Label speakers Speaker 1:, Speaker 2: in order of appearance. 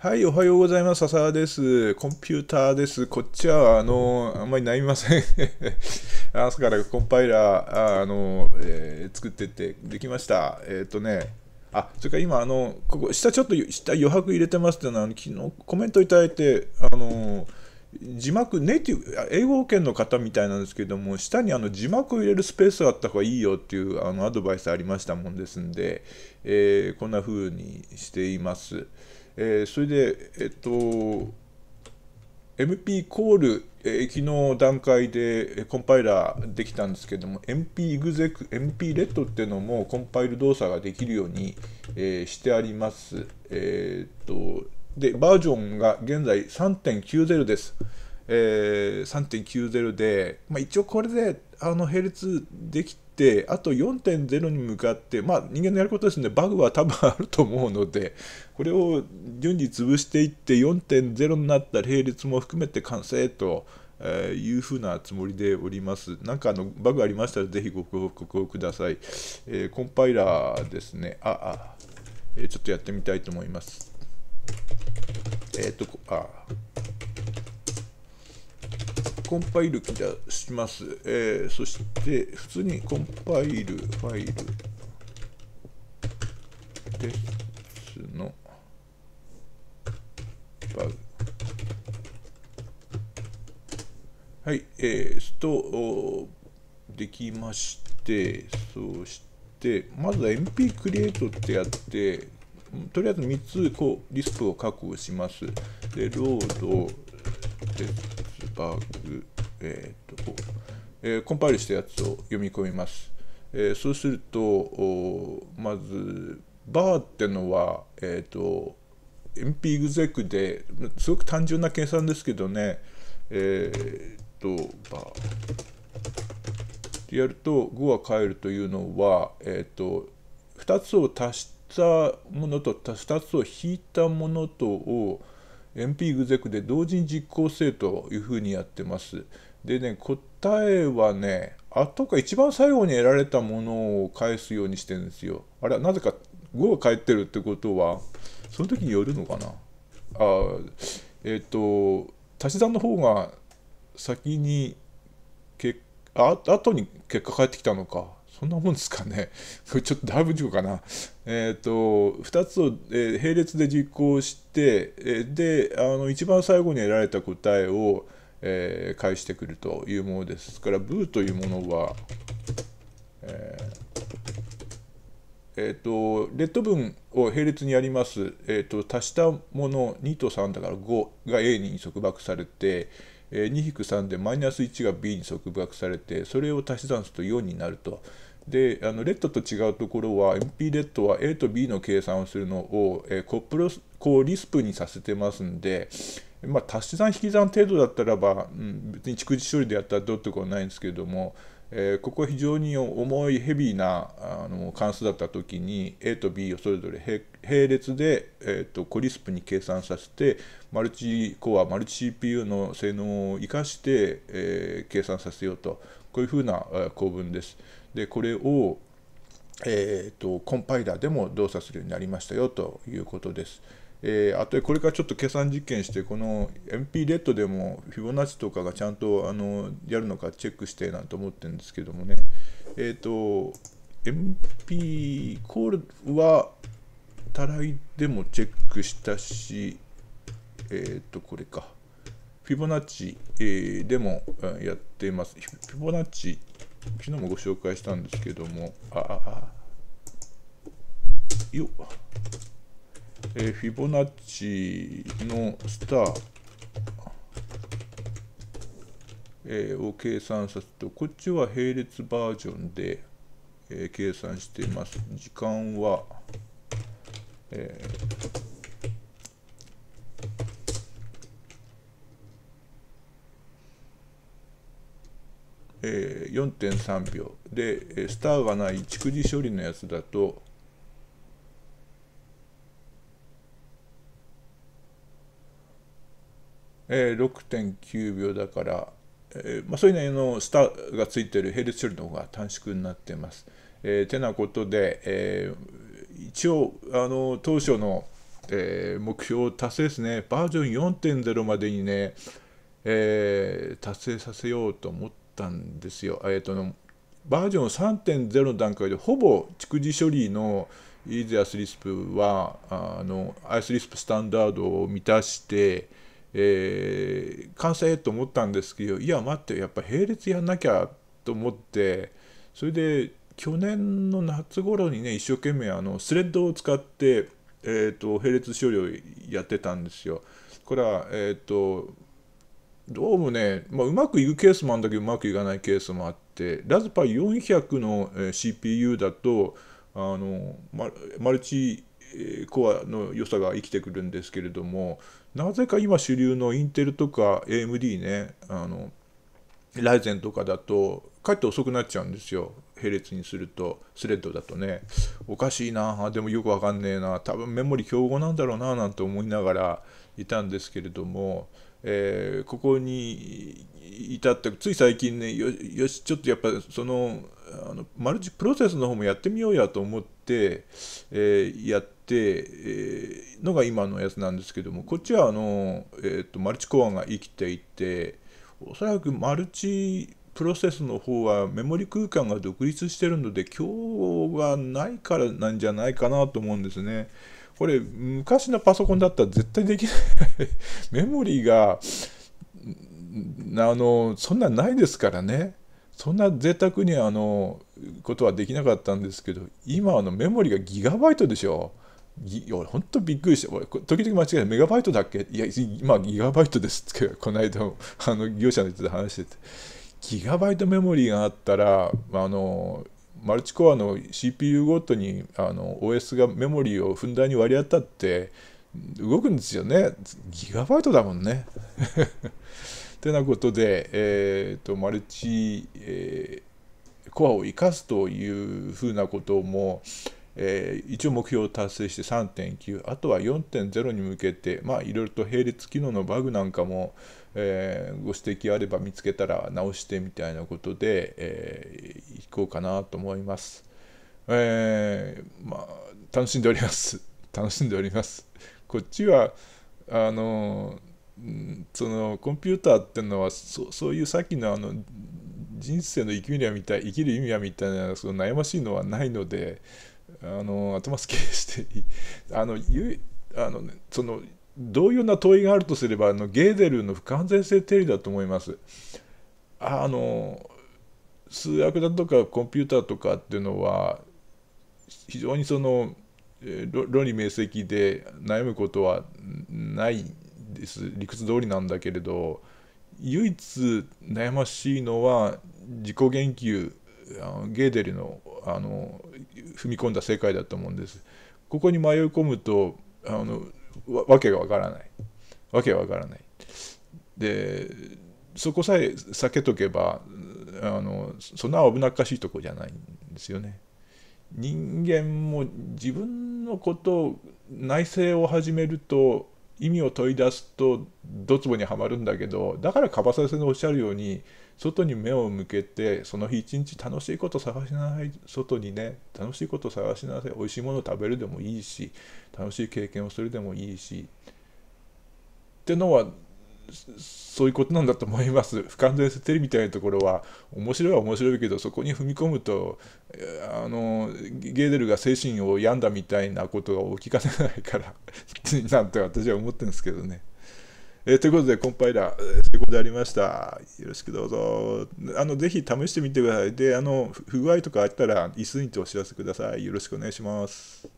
Speaker 1: はい、おはようございます。笹田です。コンピューターです。こっちは、あの、あんまり悩みません。朝 からコンパイラー、あの、えー、作ってて、できました。えっ、ー、とね、あ、それから今、あの、ここ、下ちょっと、下余白入れてますっていうのは、昨日コメントいただいて、あの、字幕、ネイティブ、英語圏の方みたいなんですけども、下にあの字幕を入れるスペースがあった方がいいよっていうあのアドバイスありましたもんですんで、えー、こんな風にしています。えー、それで、えっと、MP コール、えー、昨日段階でコンパイラーできたんですけども、MP exec、MP レッドっていうのもコンパイル動作ができるように、えー、してあります。えー、っと、で、バージョンが現在3.90です。えー、3.90で、まあ、一応これであの並列できてあと4.0に向かって、まあ、人間のやることですのでバグは多分あると思うのでこれを順次潰していって4.0になった並列も含めて完成と。えー、いうふうなつもりでおります。なんかあのバグありましたらぜひご報告をください。えー、コンパイラーですね。あ、あ、えー、ちょっとやってみたいと思います。えっ、と、あ、コンパイル起します。えー、そして、普通にコンパイルファイルですのバグ。はい、えー、と、できまして、そして、まずは MP クリエイトってやって、とりあえず3つこうリスクを確保します。で、ロード、バーグ、えー、っとえー、コンパイルしたやつを読み込みます。えー、そうすると、まず、バーってのは、えっ、と。と、m p ーグゼクですごく単純な計算ですけどね、えっ、と、バーってやると5は変えるというのは、えっ、ー、と、2つを足したものと2つを引いたものとを、m p e x e で同時に実行性というふうにやってます。でね、答えはね、後か一番最後に得られたものを返すようにしてるんですよ。あれはなぜか5が返ってるってことは、その時によるのかな。あえっ、ー、と、足し算の方が先にあ後に結果返ってきたのか。そんなもんですかね。ちょっとだいぶ事故かな。えっ、ー、と、2つを、並列で実行して、で、あの一番最後に得られた答えを、え返してくるというものです。から、ブーというものは、ええーと、レッド文を並列にやります、えーと、足したもの2と3だから5が A に束縛されて、え2-3でマイナス1が B に束縛されてそれを足し算すると4になるとであのレッドと違うところは MP レッドは A と B の計算をするのを、えー、コップロスこうリスプにさせてますんで、まあ、足し算引き算程度だったらば、うん、別に蓄次処理でやったらどうってことはないんですけれども、えー、ここは非常に重いヘビーなあの関数だった時に A と B をそれぞれ並列で、えーと、とコリスプに計算させてマルチコアマルチ CPU の性能を生かして、えー、計算させようとこういうふうな構文です。でこれを、えーと、コンパイラーでも動作するようになりましたよということです。えー、あとこれからちょっと計算実験してこの MP レッドでもフィボナッチとかがちゃんとあのやるのかチェックしてなんて思ってるんですけどもねえっ、ー、と MP コールはたらいでもチェックしたしえっ、ー、とこれかフィボナッチ、えでもやってますフィボナッチ昨日もご紹介したんですけども、ああ、よえー、フィボナッチのスター、えー、を計算させと、こっちは並列バージョンで、えー、計算しています。時間は、えー、えー、4.3秒でスターがない蓄次処理のやつだとえ6.9秒だから、えーまあ、そういうのスターがついてる並列処理の方が短縮になってます。えー、てなことで、えー、一応あの当初の、えー、目標達成ですねバージョン4.0までにね、えー、達成させようと思ってったんですよ。えー、とのバージョン3.0の段階でほぼ蓄次処理のイーズアスリスプはあのアスリスプスタンダードを満たして、えー、完成と思ったんですけどいや待ってやっぱ並列やんなきゃと思ってそれで去年の夏頃にね一生懸命あのスレッドを使って、えーと、並列処理をやってたんですよ。これは、えーとどうもね、まあ、うまくいくケースもあるんだけど、うまくいかないケースもあって、ラズパイ400の CPU だと、あのマルチコアの良さが生きてくるんですけれども、なぜか今主流のインテルとか AMD ね、あのライゼンとかだと、かえって遅くなっちゃうんですよ。並列にすると、スレッドだとね、おかしいな、でもよくわかんねえな、多分メモリ競合なんだろうな、なんて思いながらいたんですけれども、えー、ここに至ってつい最近ねよしちょっとやっぱそのあのマルチプロセスの方もやってみようやと思って、えー、やって、えー、のが今のやつなんですけどもこっちはあの、えーと、マルチコアが生きていておそらくマルチプロセスの方はメモリ空間が独立してるので今日がないからなんじゃないかなと思うんですね。これ昔のパソコンだったら絶対できないメモリーがあのそんなないですからねそんな贅沢にあのことはできなかったんですけど今あのメモリーがギガバイトでしょ俺ほんとびっくりして俺時々間違えてメガバイトだっけいや今ギガバイトですってこの間あの業者の人と話しててギガバイトメモリーがあったらあのマルチコアの CPU ごとにあの OS がメモリーをふんだんに割り当たって動くんですよね。ギガバイトだもんね。ってなことで、えーと、マルチ、えー、コアを生かすというふうなことも、えー、一応目標を達成して3.9あとは4.0に向けてまあいろいろと並列機能のバグなんかも、えー、ご指摘あれば見つけたら直してみたいなことで、えー、いこうかなと思います、えー、まあ楽しんでおります 楽しんでおりますこっちはあのそのコンピューターっていうのはそそういうさっきのあの人生の生きる意味は、みたい生きる意味みたいなその悩ましいのはないのであの頭すっきりしていいあのゆあの、ね、その同様な問いがあるとすればあのゲーデルの不完全性定理だと思います。あの数学だとかコンピューターとかっていうのは非常にその論理明晰で悩むことはないです理屈通りなんだけれど唯一悩ましいのは自己言及ゲーデルのあの踏み込んだ世界だと思うんです。ここに迷い込むとあのわけがわからない。わけがわからない。でそこさえ避けとけばあのそんな危なっかしいとこじゃないんですよね。人間も自分のこと内省を始めると意味を問い出すとドツボにはまるんだけどだからかば先生のおっしゃるように外に目を向けてその日一日楽しいこと探しなさい外にね楽しいこと探しなさい美味しいものを食べるでもいいし楽しい経験をするでもいいしってのはそういうことなんだと思います。不完全性テレビみたいなところは面白いは面白いけどそこに踏み込むとあのゲーデルが精神を病んだみたいなことが起きかねないから なんて私は思ってるんですけどね。えー、ということで、コンパイラー、成、功、でありました。よろしくどうぞ。あの、ぜひ試してみてください。で、あの、不具合とかあったら、椅子にてお知らせください。よろしくお願いします。